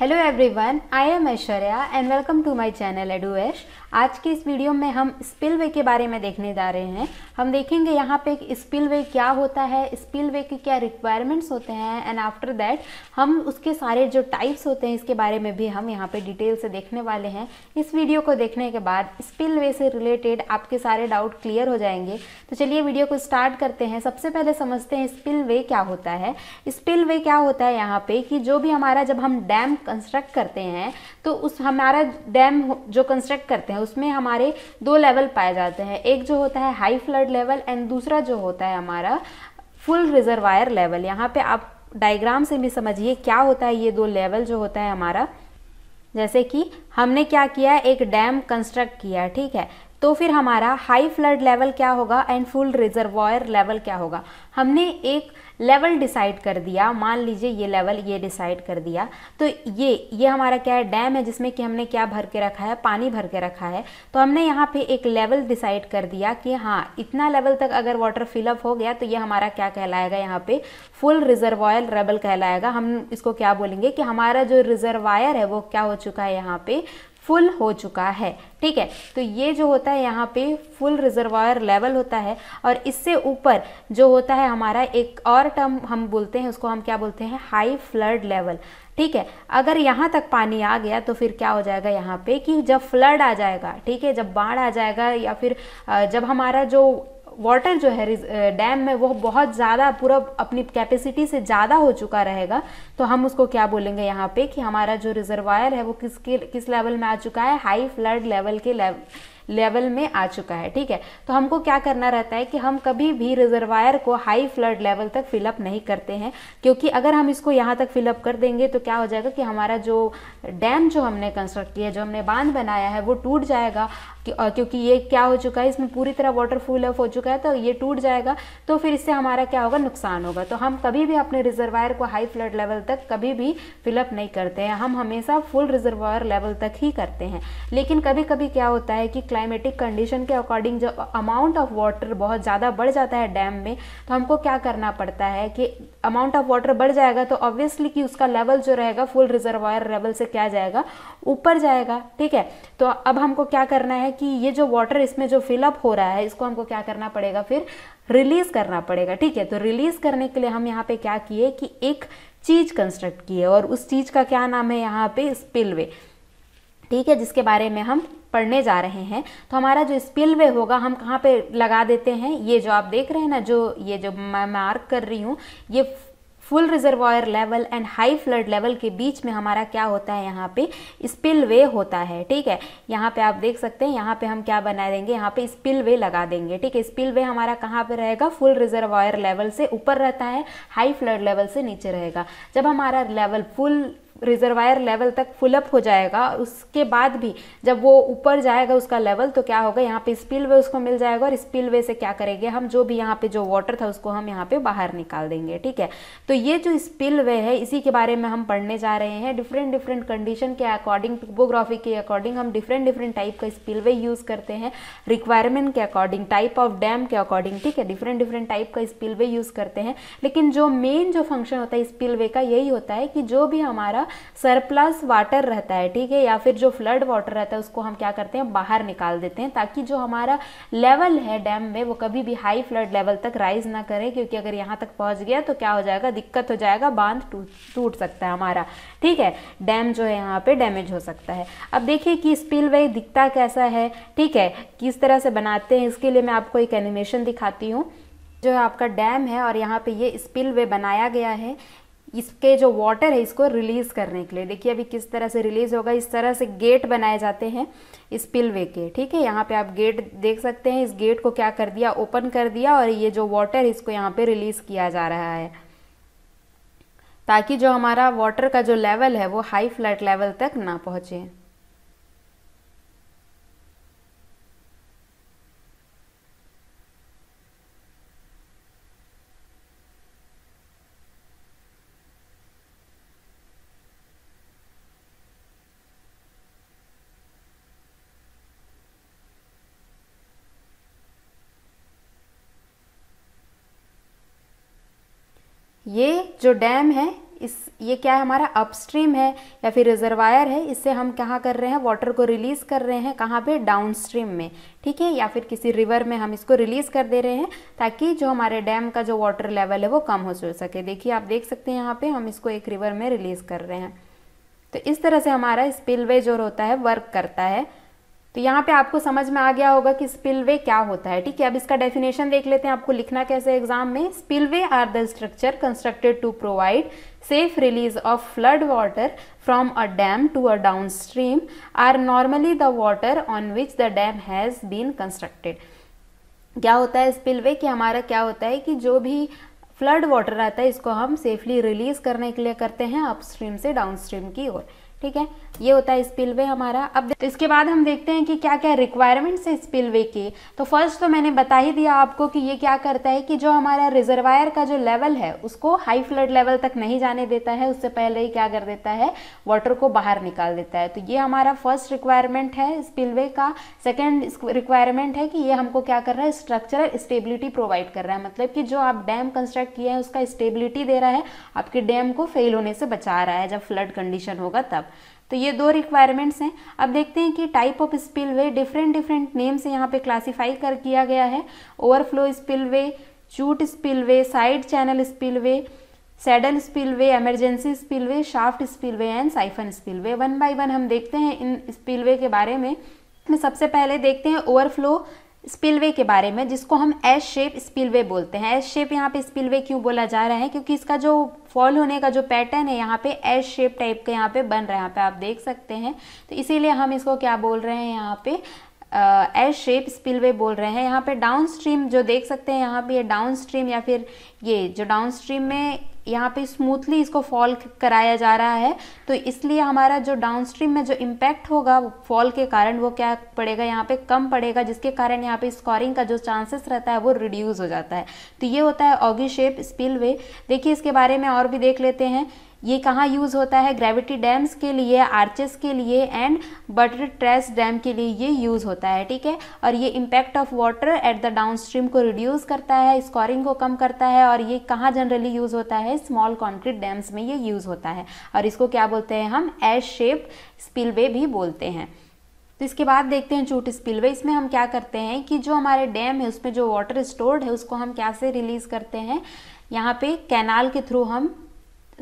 Hello everyone, I am Aishwarya and welcome to my channel EduEsh. आज के इस video में हम स्पिलवे के बारे में देखने जा रहे हैं हम देखेंगे यहाँ पे स्पिलवे क्या होता है स्पिलवे के क्या रिक्वायरमेंट्स होते हैं एंड आफ्टर दैट हम उसके सारे जो टाइप्स होते हैं इसके बारे में भी हम यहाँ पे डिटेल से देखने वाले हैं इस वीडियो को देखने के बाद स्पिलवे से रिलेटेड आपके सारे डाउट क्लियर हो जाएंगे तो चलिए वीडियो को स्टार्ट करते हैं सबसे पहले समझते हैं वे क्या होता है वे क्या होता है यहाँ पे कि जो भी हमारा जब हम डैम कंस्ट्रक्ट करते हैं तो उस हमारा डैम जो कंस्ट्रक्ट करते हैं है उसमें हमारे दो लेवल पाए जाते हैं एक जो होता है हाई फ्लड लेवल एंड दूसरा जो होता है हमारा फुल रिजर्वायर लेवल यहाँ पे आप डायग्राम से भी समझिए क्या होता है ये दो लेवल जो होता है हमारा जैसे कि हमने क्या किया एक डैम कंस्ट्रक्ट किया ठीक है तो फिर हमारा हाई फ्लड लेवल क्या होगा एंड फुल रिज़र्वायर लेवल क्या होगा हमने एक लेवल डिसाइड कर दिया मान लीजिए ये लेवल ये डिसाइड कर दिया तो ये ये हमारा क्या है डैम है जिसमें कि हमने क्या भर के रखा है पानी भर के रखा है तो हमने यहाँ पे एक लेवल डिसाइड कर दिया कि हाँ इतना लेवल तक अगर वाटर फिलअप हो गया तो ये हमारा क्या कहलाएगा यहाँ पे फुल रिजर्वायर लेवल कहलाएगा हम इसको क्या बोलेंगे कि हमारा जो रिजर्वायर है वो क्या हो चुका है यहाँ पे फुल हो चुका है ठीक है तो ये जो होता है यहाँ पे फुल रिजर्वायर लेवल होता है और इससे ऊपर जो होता है हमारा एक और टर्म हम बोलते हैं उसको हम क्या बोलते हैं हाई फ्लड लेवल ठीक है अगर यहाँ तक पानी आ गया तो फिर क्या हो जाएगा यहाँ पे कि जब फ्लड आ जाएगा ठीक है जब बाढ़ आ जाएगा या फिर जब हमारा जो वाटर जो है डैम में वो बहुत ज़्यादा पूरा अपनी कैपेसिटी से ज़्यादा हो चुका रहेगा तो हम उसको क्या बोलेंगे यहाँ पे कि हमारा जो रिजर्वायर है वो किसके किस लेवल में आ चुका है हाई फ्लड लेवल के लेवल लेवल में आ चुका है ठीक है तो हमको क्या करना रहता है कि हम कभी भी रिजर्वायर को हाई फ्लड लेवल तक फिलअप नहीं करते हैं क्योंकि अगर हम इसको यहाँ तक फिलअप कर देंगे तो क्या हो जाएगा कि हमारा जो डैम जो हमने कंस्ट्रक्ट किया जो हमने बांध बनाया है वो टूट जाएगा क्योंकि ये क्या हो चुका है इसमें पूरी तरह वाटर फुल अप हो चुका है तो ये टूट जाएगा तो फिर इससे हमारा क्या होगा नुकसान होगा तो हम कभी भी अपने रिजर्वायर को हाई फ्लड लेवल तक कभी भी फिलअप नहीं करते हैं हम हमेशा फुल रिजर्वायर लेवल तक ही करते हैं लेकिन कभी कभी क्या होता है कि क्लाइमेटिक कंडीशन के अकॉर्डिंग जब अमाउंट ऑफ वाटर बहुत ज़्यादा बढ़ जाता है डैम में तो हमको क्या करना पड़ता है कि अमाउंट ऑफ वाटर बढ़ जाएगा तो ऑब्वियसली कि उसका लेवल जो रहेगा फुल रिजर्वायर लेवल से क्या जाएगा ऊपर जाएगा ठीक है तो अब हमको क्या करना है कि ये जो वाटर इसमें जो फिलअप हो रहा है इसको हमको क्या करना पड़ेगा फिर रिलीज़ करना पड़ेगा ठीक है तो रिलीज़ करने के लिए हम यहाँ पे क्या किए कि एक चीज़ कंस्ट्रक्ट की है और उस चीज़ का क्या नाम है यहाँ पे स्पिलवे ठीक है जिसके बारे में हम पढ़ने जा रहे हैं तो हमारा जो स्पिलवे होगा हम कहाँ पे लगा देते हैं ये जो आप देख रहे हैं ना जो ये जो मैं मार्क कर रही हूँ ये full reservoir level and high flood level के बीच में हमारा क्या होता है यहाँ पे स्पिल वे होता है ठीक है यहाँ पे आप देख सकते हैं यहाँ पे हम क्या बना देंगे यहाँ पे स्पिल वे लगा देंगे ठीक है स्पिल वे हमारा कहाँ पे रहेगा फुल रिजर्वायर लेवल से ऊपर रहता है हाई फ्लड लेवल से नीचे रहेगा जब हमारा लेवल फुल रिजर्वायर लेवल तक फुलअप हो जाएगा उसके बाद भी जब वो ऊपर जाएगा उसका लेवल तो क्या होगा यहाँ पे वे उसको मिल जाएगा और स्पिल वे से क्या करेंगे हम जो भी यहाँ पे जो वाटर था उसको हम यहाँ पे बाहर निकाल देंगे ठीक है तो ये जो स्पिल वे है इसी के बारे में हम पढ़ने जा रहे हैं डिफरेंट डिफरेंट कंडीशन के अकॉर्डिंग टोपोग्राफी के अकॉर्डिंग हम डिफरेंट डिफरेंट टाइप का स्पिल वे यूज़ करते हैं रिक्वायरमेंट के अकॉर्डिंग टाइप ऑफ डैम के अकॉर्डिंग ठीक है डिफरेंट डिफरेंट टाइप का स्पिल वे यूज़ करते हैं लेकिन जो मेन जो फंक्शन होता है स्पिल वे का यही होता है कि जो भी हमारा सरप्लस वाटर रहता है ठीक है या फिर जो फ्लड वाटर रहता है उसको हम क्या करते हैं बाहर निकाल देते हैं ताकि जो हमारा लेवल है डैम में वो कभी भी हाई फ्लड लेवल तक राइज ना करे क्योंकि अगर यहाँ तक पहुँच गया तो क्या हो जाएगा दिक्कत हो जाएगा बांध टूट टूट सकता है हमारा ठीक है डैम जो है यहाँ पर डैमेज हो सकता है अब देखिए कि स्पिल दिखता कैसा है ठीक है किस तरह से बनाते हैं इसके लिए मैं आपको एक एनिमेशन दिखाती हूँ जो है आपका डैम है और यहाँ पे ये स्पिल वे बनाया गया है इसके जो वाटर है इसको रिलीज़ करने के लिए देखिए अभी किस तरह से रिलीज़ होगा इस तरह से गेट बनाए जाते हैं इस पिलवे के ठीक है यहाँ पे आप गेट देख सकते हैं इस गेट को क्या कर दिया ओपन कर दिया और ये जो वाटर है इसको यहाँ पे रिलीज़ किया जा रहा है ताकि जो हमारा वाटर का जो लेवल है वो हाई फ्लैट लेवल तक ना पहुँचे ये जो डैम है इस ये क्या है हमारा अपस्ट्रीम है या फिर रिजर्वायर है इससे हम कहाँ कर रहे हैं वाटर को रिलीज़ कर रहे हैं कहाँ पे डाउनस्ट्रीम में ठीक है या फिर किसी रिवर में हम इसको रिलीज़ कर दे रहे हैं ताकि जो हमारे डैम का जो वाटर लेवल है वो कम हो सके देखिए आप देख सकते हैं यहाँ पे हम इसको एक रिवर में रिलीज़ कर रहे हैं तो इस तरह से हमारा स्पिलवे जो होता है वर्क करता है तो यहाँ पे आपको समझ में आ गया होगा कि स्पिलवे क्या होता है ठीक है अब इसका डेफिनेशन देख लेते हैं आपको लिखना कैसे एग्जाम में spillway are the structure constructed to provide safe release of flood water from a dam to a downstream or normally the water on which the dam has been constructed क्या होता है spillway कि हमारा क्या होता है कि जो भी फ्लड वाटर आता है इसको हम सेफली रिलीज़ करने के लिए करते हैं अपस्ट्रीम से डाउनस्ट्रीम की ओर ठीक है ये होता है स्पिल वे हमारा अब तो इसके बाद हम देखते हैं कि क्या क्या रिक्वायरमेंट्स है वे के तो फर्स्ट तो मैंने बता ही दिया आपको कि ये क्या करता है कि जो हमारा रिजर्वायर का जो लेवल है उसको हाई फ्लड लेवल तक नहीं जाने देता है उससे पहले ही क्या कर देता है वाटर को बाहर निकाल देता है तो ये हमारा फर्स्ट रिक्वायरमेंट है स्पिलवे का सेकेंड रिक्वायरमेंट है कि ये हमको क्या कर रहा है स्ट्रक्चरल स्टेबिलिटी प्रोवाइड कर रहा है मतलब कि जो आप डैम कंस्ट्रक्ट किए हैं उसका स्टेबिलिटी दे रहा है आपके डैम को फेल होने से बचा रहा है जब फ्लड कंडीशन होगा तब तो ये दो रिक्वायरमेंट्स हैं अब देखते हैं कि type of spillway different different name से यहाँ पे क्लासीफाई कर किया गया है overflow spillway chute spillway side channel spillway saddle spillway emergency spillway shaft spillway and siphon spillway one by one हम देखते हैं इन स्पिल वे के बारे में सबसे पहले देखते हैं ओवरफ्लो स्पिलवे के बारे में जिसको हम एस शेप स्पिलवे बोलते हैं एस शेप यहाँ पे स्पिलवे क्यों बोला जा रहा है क्योंकि इसका जो फॉल होने का जो पैटर्न है यहाँ पे एस शेप टाइप का यहाँ पे बन रहा है यहाँ पे आप देख सकते हैं तो इसीलिए हम इसको क्या बोल रहे हैं यहाँ पे एस शेप स्पिलवे बोल रहे हैं यहाँ पे डाउन स्ट्रीम जो देख सकते हैं यहाँ पे ये डाउन स्ट्रीम या फिर ये जो डाउन स्ट्रीम में यहाँ पे स्मूथली इसको फॉल कराया जा रहा है तो इसलिए हमारा जो डाउन स्ट्रीम में जो इम्पैक्ट होगा फॉल के कारण वो क्या पड़ेगा यहाँ पे कम पड़ेगा जिसके कारण यहाँ पे स्कोरिंग का जो चांसेस रहता है वो रिड्यूस हो जाता है तो ये होता है ऑगी शेप वे देखिए इसके बारे में और भी देख लेते हैं ये कहाँ यूज़ होता है ग्रेविटी डैम्स के लिए आर्चेस के लिए एंड बटर ट्रेस डैम के लिए ये यूज़ होता है ठीक है और ये impact of water at the downstream को रिड्यूस करता है स्कोरिंग को कम करता है और ये कहाँ जनरली यूज़ होता है स्मॉल कॉन्क्रीट डैम्स में ये यूज़ होता है और इसको क्या बोलते हैं हम एस शेप स्पिलवे भी बोलते हैं तो इसके बाद देखते हैं चूट स्पिलवे इसमें हम क्या करते हैं कि जो हमारे डैम है उसमें जो वाटर स्टोर्ड है उसको हम क्या से रिलीज़ करते हैं यहाँ पे कैनाल के थ्रू हम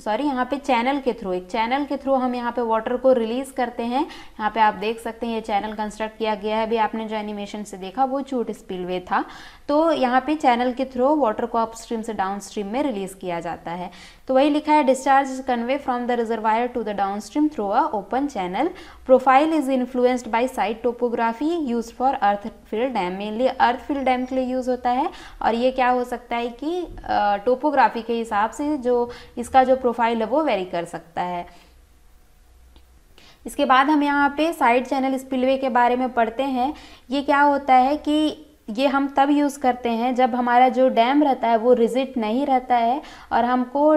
सॉरी यहाँ पे चैनल के थ्रू एक चैनल के थ्रू हम यहाँ पे वाटर को रिलीज़ करते हैं यहाँ पे आप देख सकते हैं ये चैनल कंस्ट्रक्ट किया गया है अभी आपने जो एनिमेशन से देखा वो चूट स्पीलवे था तो यहाँ पे चैनल के थ्रू वाटर को अपस्ट्रीम से डाउनस्ट्रीम में रिलीज़ किया जाता है तो वही लिखा है discharge is convey from the reservoir to the downstream through a open channel profile is influenced by site topography use for earth fill dam mainly earth fill dam के लिए यूज़ होता है और ये क्या हो सकता है कि टोपोग्राफी के हिसाब से जो इसका जो प्रोफाइल है वो वेरी कर सकता है इसके बाद हम यहाँ पे साइड चैनल स्पिलवे के बारे में पढ़ते हैं ये क्या होता है कि ये हम तब यूज़ करते हैं जब हमारा जो डैम रहता है वो रिजिट नहीं रहता है और हमको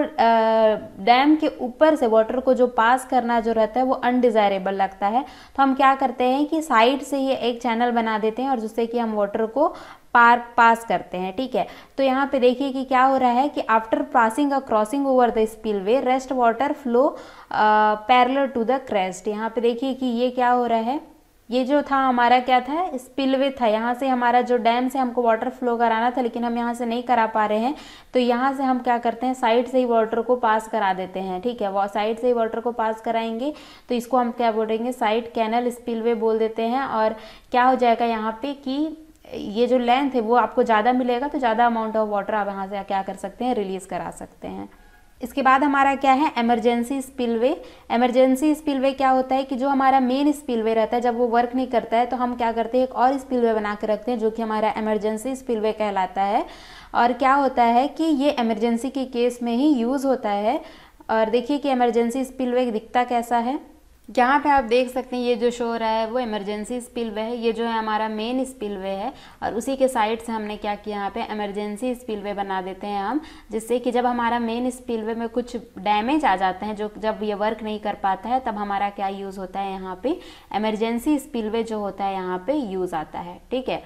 डैम के ऊपर से वाटर को जो पास करना जो रहता है वो अनडिज़ायरेबल लगता है तो हम क्या करते हैं कि साइड से ये एक चैनल बना देते हैं और जिससे कि हम वाटर को पार पास करते हैं ठीक है तो यहाँ पे देखिए कि क्या हो रहा है कि after passing a crossing over the spillway rest water flow parallel to the crest यहाँ पे देखिए कि ये क्या हो रहा है ये जो था हमारा क्या था स्पिलवे था यहाँ से हमारा जो डैम से हमको वाटर फ्लो कराना था लेकिन हम यहाँ से नहीं करा पा रहे हैं तो यहाँ से हम क्या करते हैं साइड से ही वाटर को पास करा देते हैं ठीक है वो साइड से ही वाटर को पास कराएंगे तो इसको हम क्या बोलेंगे साइड कैनल स्पिलवे बोल देते हैं और क्या हो जाएगा यहाँ पर कि ये जो लेंथ है वो आपको ज़्यादा मिलेगा तो ज़्यादा अमाउंट ऑफ वाटर आप यहाँ से क्या कर सकते हैं रिलीज़ करा सकते हैं इसके बाद हमारा क्या है एमरजेंसी स्पिलवे एमरजेंसी स्पिलवे क्या होता है कि जो हमारा मेन स्पिलवे रहता है जब वो वर्क नहीं करता है तो हम क्या करते हैं एक और स्पिलवे बना के रखते हैं जो कि हमारा एमरजेंसी स्पिलवे कहलाता है और क्या होता है कि ये एमरजेंसी के केस में ही यूज़ होता है और देखिए कि एमरजेंसी स्पिलवे दिखता कैसा है यहाँ पे आप देख सकते हैं ये जो शो हो रहा है वो इमरजेंसी स्पिल वे है ये जो है हमारा मेन स्पिल वे है और उसी के साइड से हमने क्या किया यहाँ पे इमरजेंसी स्पिल वे बना देते हैं हम जिससे कि जब हमारा मेन वे में कुछ डैमेज आ जाते हैं जो जब ये वर्क नहीं कर पाता है तब हमारा क्या यूज़ होता है यहाँ पे इमरजेंसी स्पिलवे जो होता है यहाँ पर यूज़ आता है ठीक है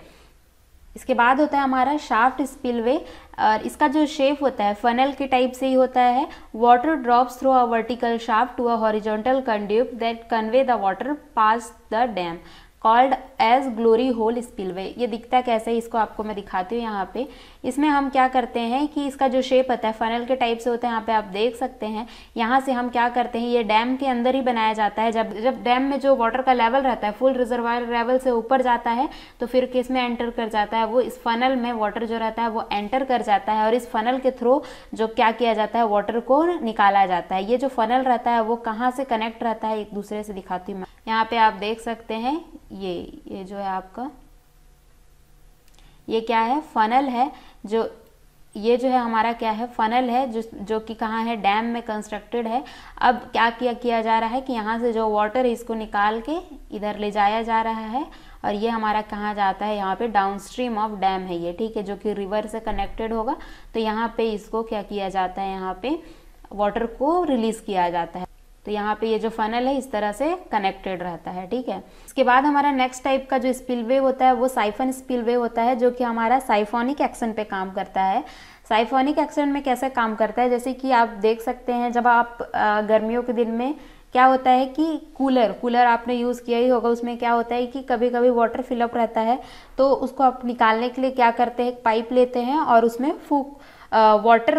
इसके बाद होता है हमारा शाफ्ट स्पिलवे और इसका जो शेप होता है फनल के टाइप से ही होता है water drops through a vertical shaft to a horizontal conduit that convey the water past the dam called as glory hole spillway ये दिखता है कैसे इसको आपको मैं दिखाती हूँ यहाँ पे इसमें हम क्या करते हैं कि इसका जो शेप होता है फनल के टाइप से होता है यहाँ पे आप देख सकते हैं यहाँ से हम क्या करते हैं ये डैम के अंदर ही बनाया जाता है जब जब डैम में जो वाटर का लेवल रहता है फुल रिजर्वायर लेवल से ऊपर जाता है तो फिर किस में एंटर कर जाता है वो इस फनल में वाटर जो रहता है वो एंटर कर जाता है और इस फनल के थ्रू जो क्या किया जाता है वाटर को निकाला जाता है ये जो फनल रहता है वो कहाँ से कनेक्ट रहता है एक दूसरे से दिखाती हूँ मैं यहाँ पे आप देख सकते हैं ये ये जो है आपका ये क्या है फनल है जो ये जो है हमारा क्या है फनल है जो जो कि कहाँ है डैम में कंस्ट्रक्टेड है अब क्या किया किया जा रहा है कि यहाँ से जो वाटर है इसको निकाल के इधर ले जाया जा रहा है और ये हमारा कहाँ जाता है यहाँ पे डाउन स्ट्रीम ऑफ डैम है ये ठीक है जो कि रिवर से कनेक्टेड होगा तो यहाँ पे इसको क्या किया जाता है यहाँ पे वाटर को रिलीज़ किया जाता है तो यहाँ पे ये जो फनल है इस तरह से कनेक्टेड रहता है ठीक है इसके बाद हमारा नेक्स्ट टाइप का जो स्पिलवे होता है वो साइफन स्पिलवे होता है जो कि हमारा साइफोनिक एक्शन पे काम करता है साइफोनिक एक्शन में कैसे काम करता है जैसे कि आप देख सकते हैं जब आप गर्मियों के दिन में क्या होता है कि कूलर कूलर आपने यूज़ किया ही होगा उसमें क्या होता है कि कभी कभी वाटर फिलअप रहता है तो उसको आप निकालने के लिए क्या करते हैं एक पाइप लेते हैं और उसमें फूक वाटर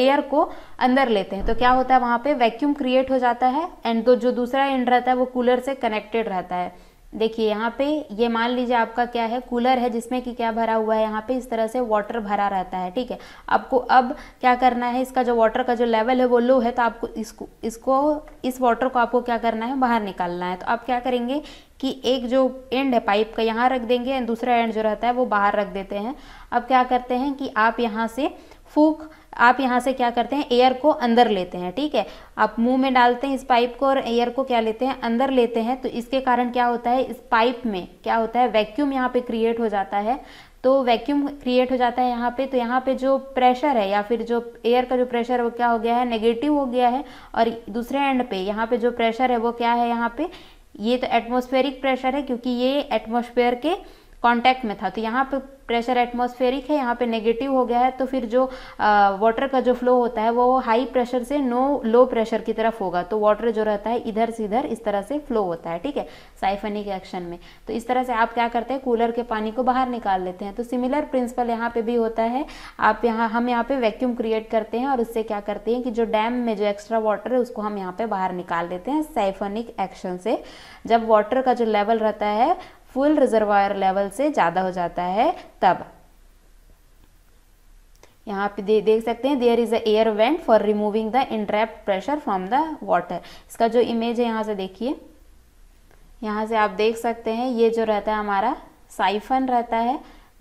एयर को अंदर लेते हैं तो क्या होता है वहाँ पे वैक्यूम क्रिएट हो जाता है एंड तो जो दूसरा एंड रहता है वो कूलर से कनेक्टेड रहता है देखिए यहाँ पे ये मान लीजिए आपका क्या है कूलर है जिसमें कि क्या भरा हुआ है यहाँ पे इस तरह से वाटर भरा रहता है ठीक है आपको अब क्या करना है इसका जो वाटर का जो लेवल है वो लो है तो आपको इसको इसको इस वाटर को आपको क्या करना है बाहर निकालना है तो आप क्या करेंगे कि एक जो एंड है पाइप का यहाँ रख देंगे एंड दूसरा एंड जो रहता है वो बाहर रख देते हैं अब क्या करते हैं कि आप यहाँ से फूक आप यहाँ से क्या करते हैं एयर को अंदर लेते हैं ठीक है आप मुंह में डालते हैं इस पाइप को और एयर को क्या लेते हैं अंदर लेते हैं तो इसके कारण क्या होता है इस पाइप में क्या होता है वैक्यूम यहाँ पे क्रिएट हो जाता है तो वैक्यूम क्रिएट हो जाता है यहाँ पे तो यहाँ पे जो प्रेशर है या फिर जो एयर का जो प्रेशर वो क्या हो गया है नेगेटिव हो गया है और दूसरे एंड पे यहाँ पे जो प्रेशर है वो क्या है यहाँ पे ये तो एटमोस्फेरिक प्रेशर है क्योंकि ये एटमोस्फेयर के कांटेक्ट में था तो यहाँ पे प्रेशर एटमॉस्फेरिक है यहाँ पे नेगेटिव हो गया है तो फिर जो वाटर का जो फ्लो होता है वो हाई प्रेशर से नो लो प्रेशर की तरफ होगा तो वाटर जो रहता है इधर से इधर इस तरह से फ्लो होता है ठीक है साइफनिक एक्शन में तो इस तरह से आप क्या करते हैं कूलर के पानी को बाहर निकाल लेते हैं तो सिमिलर प्रिंसिपल यहाँ पर भी होता है आप यहाँ हम यहाँ पे वैक्यूम क्रिएट करते हैं और उससे क्या करते हैं कि जो डैम में जो एक्स्ट्रा वाटर है उसको हम यहाँ पे बाहर निकाल लेते हैं साइफनिक एक्शन से जब वाटर का जो लेवल रहता है फुल रिजर्वायर लेवल से ज़्यादा हो जाता है तब यहाँ पे दे, देख सकते हैं there is a air vent for removing the entrapped pressure from the water इसका जो इमेज है यहाँ से देखिए यहाँ से आप देख सकते हैं ये जो रहता है हमारा साइफन रहता है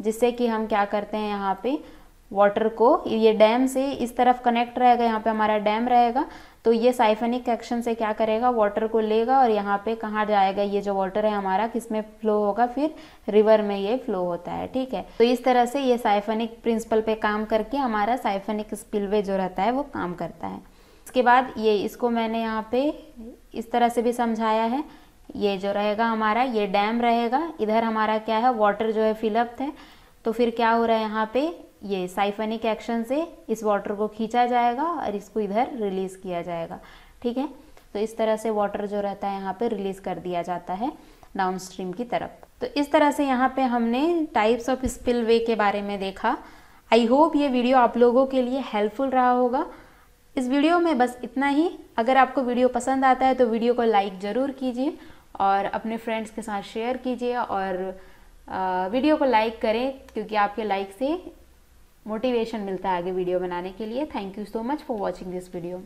जिससे कि हम क्या करते हैं यहाँ पे वाटर को ये डैम से इस तरफ कनेक्ट रहेगा यहाँ पे हमारा डैम रहेगा तो ये साइफनिक एक्शन से क्या करेगा वाटर को लेगा और यहाँ पे कहाँ जाएगा ये जो वाटर है हमारा किस में फ्लो होगा फिर रिवर में ये फ्लो होता है ठीक है तो इस तरह से ये साइफनिक प्रिंसिपल पे काम करके हमारा साइफनिक स्पिलवे जो रहता है वो काम करता है इसके बाद ये इसको मैंने यहाँ पे इस तरह से भी समझाया है ये जो रहेगा हमारा ये डैम रहेगा इधर हमारा क्या है वाटर जो है फिलअप है तो फिर क्या हो रहा है यहाँ पे ये साइफेनिक एक्शन से इस वाटर को खींचा जाएगा और इसको इधर रिलीज़ किया जाएगा ठीक है तो इस तरह से वाटर जो रहता है यहाँ पे रिलीज़ कर दिया जाता है डाउन स्ट्रीम की तरफ तो इस तरह से यहाँ पे हमने टाइप्स ऑफ स्पिल वे के बारे में देखा आई होप ये वीडियो आप लोगों के लिए हेल्पफुल रहा होगा इस वीडियो में बस इतना ही अगर आपको वीडियो पसंद आता है तो वीडियो को लाइक ज़रूर कीजिए और अपने फ्रेंड्स के साथ शेयर कीजिए और वीडियो को लाइक करें क्योंकि आपके लाइक से मोटिवेशन मिलता है आगे वीडियो बनाने के लिए thank you so much for watching this video